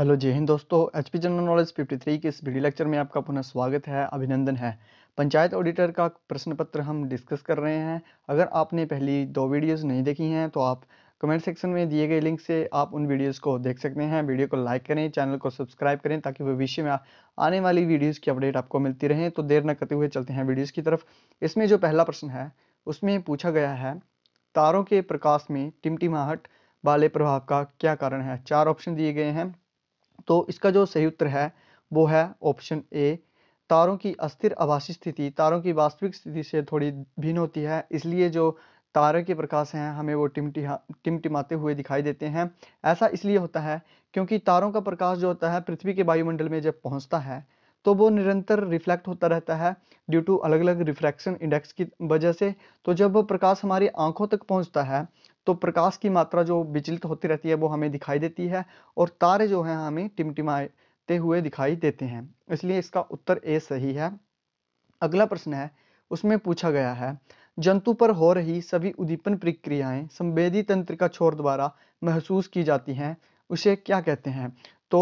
hello जय हिंद दोस्तों H P general knowledge 53 के इस वीडियो लेक्चर में आपका पुनः स्वागत है अभिनंदन है पंचायत ऑडिटर का प्रश्न पत्र हम डिस्कस कर रहे हैं अगर आपने पहली दो वीडियोस नहीं देखी हैं तो आप कमेंट सेक्शन में दिए गए लिंक से आप उन वीडियोस को देख सकते हैं वीडियो को लाइक करें चैनल को सब्सक्राइब करें ताकि भविष्य में आने वाली वीडियोज़ की अपडेट आपको मिलती रहे तो देर न करते हुए चलते हैं वीडियोज़ की तरफ इसमें जो पहला प्रश्न है उसमें पूछा गया है तारों के प्रकाश में टिमटिमाहट वाले प्रभाव का क्या कारण है चार ऑप्शन दिए गए हैं तो इसका जो सही उत्तर है वो है ऑप्शन ए तारों की अस्थिर आभासी स्थिति तारों की वास्तविक स्थिति से थोड़ी भिन्न होती है इसलिए जो तारों के प्रकाश हैं हमें वो टिमटिहा टिमटिमाते हुए दिखाई देते हैं ऐसा इसलिए होता है क्योंकि तारों का प्रकाश जो होता है पृथ्वी के वायुमंडल में जब पहुंचता है तो वो निरंतर रिफ्लेक्ट होता रहता है ड्यू टू अलग अलग रिफ्रैक्शन इंडेक्स की वजह से तो जब वो प्रकाश हमारी आंखों तक पहुंचता है तो प्रकाश की मात्रा जो विचलित होती रहती है वो हमें दिखाई देती है और तारे जो है हमें टिमटिमाते हुए दिखाई देते हैं इसलिए इसका उत्तर ए सही है अगला प्रश्न है उसमें पूछा गया है जंतु पर हो रही सभी उद्दीपन प्रक्रियाएं संवेदी तंत्र का छोर द्वारा महसूस की जाती हैं उसे क्या कहते हैं तो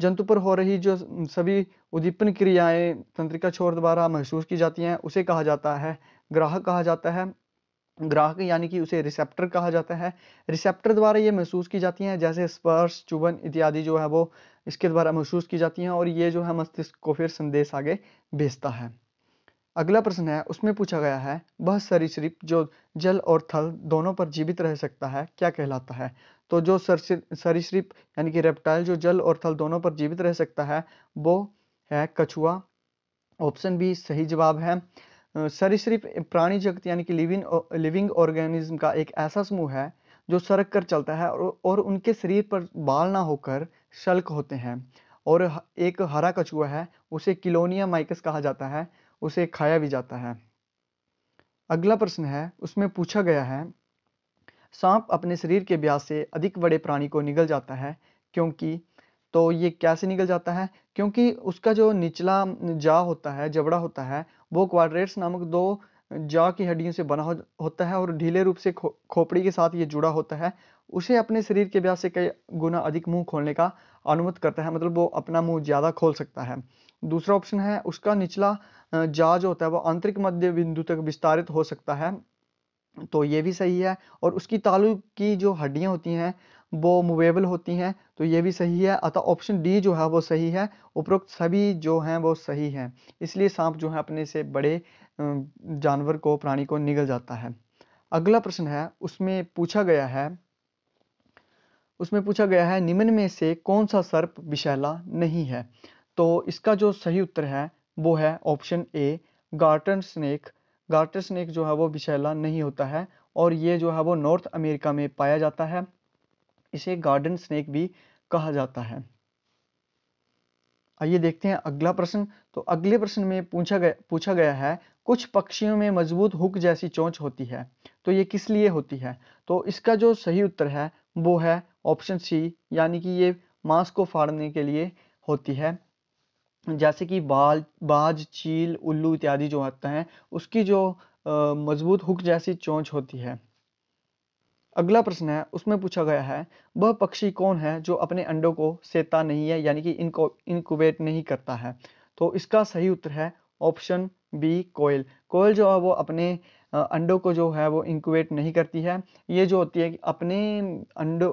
जंतु पर हो रही जो सभी उद्दीपन क्रियाएं तंत्रिका छोर द्वारा महसूस की जाती हैं उसे कहा जाता है ग्राहक कहा जाता है ग्राहक यानी कि उसे रिसेप्टर कहा जाता है रिसेप्टर द्वारा ये महसूस की जाती हैं जैसे स्पर्श चुभन इत्यादि जो है वो इसके द्वारा महसूस की जाती हैं और ये जो है मस्तिष्क को फिर संदेश आगे भेजता है अगला प्रश्न है उसमें पूछा गया है वह सरीसृप जो जल और थल दोनों पर जीवित रह सकता है क्या कहलाता है तो जो सरीसृप यानी कि रेप्टाइल जो जल और थल दोनों पर जीवित रह सकता है वो है कछुआ ऑप्शन बी सही जवाब है सरीसृप प्राणी जगत यानी कि लिविंग लिविंग ऑर्गेनिज्म का एक ऐसा समूह है जो सरक कर चलता है और, और उनके शरीर पर बाल ना होकर शल्क होते हैं और एक हरा कछुआ है उसे किलोनिया माइकस कहा जाता है उसे खाया भी जाता है अगला प्रश्न है उसमें पूछा गया है सांप अपने शरीर के ब्याज से अधिक बड़े प्राणी को निगल जाता है क्योंकि तो ये कैसे निकल जाता है क्योंकि उसका जो निचला जा होता है जबड़ा होता है वो क्वाड्रेट्स नामक दो जा की हड्डियों से बना हो, होता है और ढीले रूप से खो, खोपड़ी के साथ ये जुड़ा होता है उसे अपने शरीर के व्यास से कई गुना अधिक मुंह खोलने का अनुमत करता है मतलब वो अपना मुंह ज़्यादा खोल सकता है दूसरा ऑप्शन है उसका निचला जा जो होता है वो आंतरिक मध्य बिंदु तक विस्तारित हो सकता है तो ये भी सही है और उसकी तालु की जो हड्डियाँ होती हैं वो मूवेबल होती हैं तो ये भी सही है अतः ऑप्शन डी जो है वो सही है उपरोक्त सभी जो हैं वो सही हैं इसलिए सांप जो है अपने से बड़े जानवर को प्राणी को निगल जाता है अगला प्रश्न है उसमें पूछा गया है उसमें पूछा गया है निम्न में से कौन सा सर्प विषैला नहीं है तो इसका जो सही उत्तर है वो है option A garter snake garter snake जो है वो विषैला नहीं होता है और ये जो है वो नॉर्थ अमेरिका में पाया जाता है इसे गार्डन स्नेक भी कहा जाता है आइए देखते हैं अगला प्रश्न तो अगले प्रश्न में पूछा गया पूछा गया है कुछ पक्षियों में मजबूत हुक जैसी चोंच होती है तो ये किस लिए होती है तो इसका जो सही उत्तर है वो है ऑप्शन सी यानी कि ये मांस को फाड़ने के लिए होती है जैसे कि बाल बाज चील उल्लू इत्यादि जो आता है उसकी जो मजबूत हुक जैसी चोंच होती है अगला प्रश्न है उसमें पूछा गया है वह पक्षी कौन है जो अपने अंडों को सेता नहीं है यानी कि इनको इनकुबेट नहीं करता है तो इसका सही उत्तर है ऑप्शन बी कोयल कोयल जो है वो अपने अंडों को जो है वो इंक्यूबेट नहीं करती है ये जो होती है कि अपने अंडो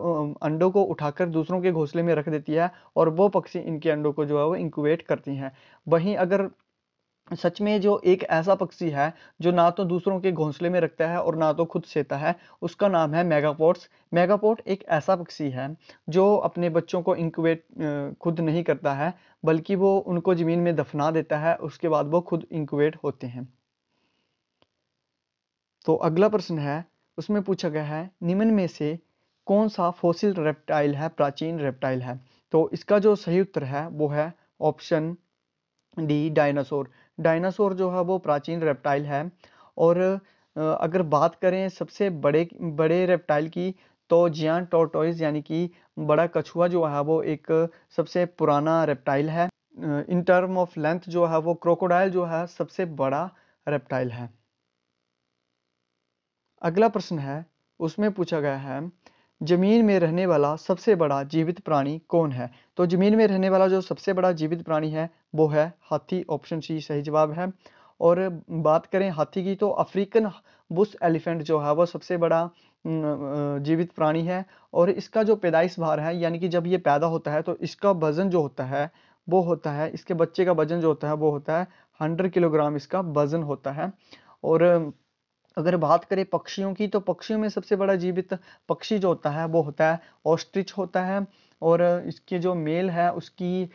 अंडों को उठाकर दूसरों के घोंसले में रख देती है और वो पक्षी इनके अंडों को जो है वो इंक्यूबेट करती हैं वहीं अगर सच में जो एक ऐसा पक्षी है जो ना तो दूसरों के घोंसले में रखता है और ना तो खुद सेता है उसका नाम है मेगापोर्ट्स मेगापोर्ट एक ऐसा पक्षी है जो अपने बच्चों को इंक्यूबेट खुद नहीं करता है बल्कि वो उनको ज़मीन में दफना देता है उसके बाद वो खुद इंक्यूबेट होते हैं तो अगला प्रश्न है उसमें पूछा गया है निम्न में से कौन सा फोसिल रेप्टाइल है प्राचीन रेप्टाइल है तो इसका जो सही उत्तर है वो है ऑप्शन डी डायनासोर डायनासोर जो है वो प्राचीन रेप्टाइल है और अगर बात करें सबसे बड़े बड़े रेप्टाइल की तो जियान टोटोइज यानी कि बड़ा कछुआ जो है वो एक सबसे पुराना रेप्टाइल है इन टर्म ऑफ लेंथ जो है वो क्रोकोडाइल जो है सबसे बड़ा रेप्टाइल है अगला प्रश्न है उसमें पूछा गया है ज़मीन में रहने वाला सबसे बड़ा जीवित प्राणी कौन है तो ज़मीन में रहने वाला जो सबसे बड़ा जीवित प्राणी है वो है हाथी ऑप्शन सी सही जवाब है और बात करें हाथी की तो अफ्रीकन बुश एलिफेंट जो है वो सबसे बड़ा जीवित प्राणी है और इसका जो पैदाइश भार है यानी कि जब ये पैदा होता है तो इसका वजन जो होता है वो होता है इसके बच्चे का वजन जो होता है वो होता है हंड्रेड किलोग्राम इसका वजन होता है और अगर बात करें पक्षियों की तो पक्षियों में सबसे बड़ा जीवित पक्षी जो होता है वो होता है ऑस्ट्रिच होता है और इसके जो मेल है उसकी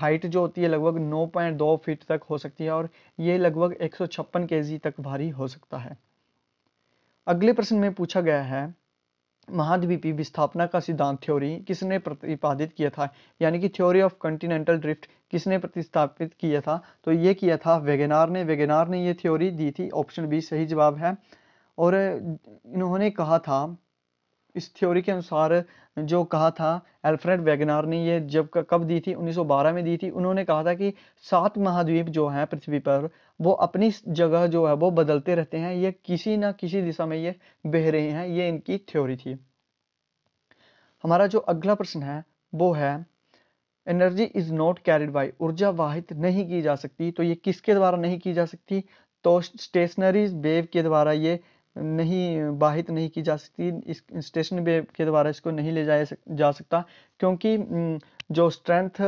हाइट जो होती है लगभग 9.2 फीट तक हो सकती है और ये लगभग एक सौ तक भारी हो सकता है अगले प्रश्न में पूछा गया है महाद्वीपीय विस्थापना का सिद्धांत थ्योरी किसने प्रतिपादित किया था यानी कि थ्योरी ऑफ कंटिनेंटल ड्रिफ्ट किसने प्रतिस्थापित किया था तो ये किया था वेगेनार ने वेगेनार ने ये थ्योरी दी थी ऑप्शन बी सही जवाब है और इन्होंने कहा था इस थ्योरी के अनुसार जो कहा था एल्फ्रेड वेगनार ने ये जब कब दी थी 1912 में दी थी उन्होंने कहा था कि सात महाद्वीप जो हैं पृथ्वी पर वो अपनी जगह जो है वो बदलते रहते हैं ये किसी ना किसी दिशा में ये बह रहे हैं ये इनकी थ्योरी थी हमारा जो अगला प्रश्न है वो है energy is not carried by ऊर्जा वाहित नहीं की जा सकती तो ये किसके द्वारा नहीं की जा सकती तो स्टेशनरी वेव के द्वारा ये नहीं बाहित नहीं की जा सकती इस स्टेशन वे के द्वारा इसको नहीं ले जाया सक, जा सकता क्योंकि जो स्ट्रेंथ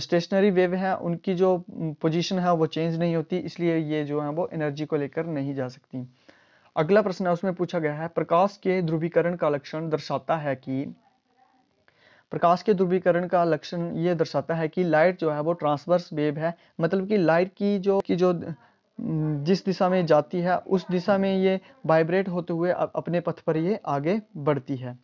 स्टेशनरी वेव है उनकी जो पोजीशन है वो चेंज नहीं होती इसलिए ये जो है वो एनर्जी को लेकर नहीं जा सकती अगला प्रश्न है उसमें पूछा गया है प्रकाश के ध्रुवीकरण का लक्षण दर्शाता है कि प्रकाश के ध्रुवीकरण का लक्षण ये दर्शाता है कि लाइट जो है वो ट्रांसवर्स वेव है मतलब कि लाइट की जो की जो जिस दिशा में जाती है उस दिशा में ये वाइब्रेट होते हुए अपने पथ पर ये आगे बढ़ती है